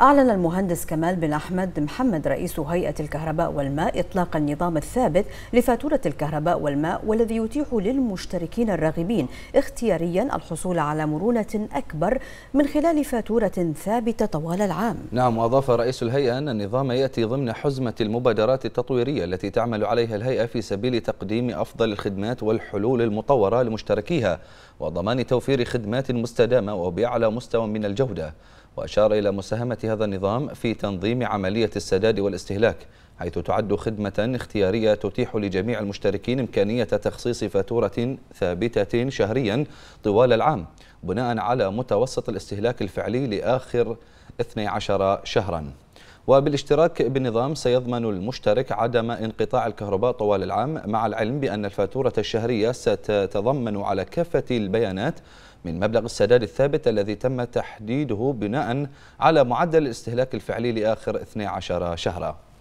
أعلن المهندس كمال بن أحمد محمد رئيس هيئة الكهرباء والماء إطلاق النظام الثابت لفاتورة الكهرباء والماء والذي يتيح للمشتركين الراغبين اختياريا الحصول على مرونة أكبر من خلال فاتورة ثابتة طوال العام نعم وأضاف رئيس الهيئة أن النظام يأتي ضمن حزمة المبادرات التطويرية التي تعمل عليها الهيئة في سبيل تقديم أفضل الخدمات والحلول المطورة لمشتركيها وضمان توفير خدمات مستدامة وبأعلى مستوى من الجودة وأشار إلى مساهمة هذا النظام في تنظيم عملية السداد والاستهلاك حيث تعد خدمة اختيارية تتيح لجميع المشتركين إمكانية تخصيص فاتورة ثابتة شهريا طوال العام بناء على متوسط الاستهلاك الفعلي لآخر 12 شهرا وبالاشتراك بالنظام سيضمن المشترك عدم انقطاع الكهرباء طوال العام مع العلم بأن الفاتورة الشهرية ستتضمن على كافة البيانات من مبلغ السداد الثابت الذي تم تحديده بناء على معدل الاستهلاك الفعلي لآخر 12 شهرا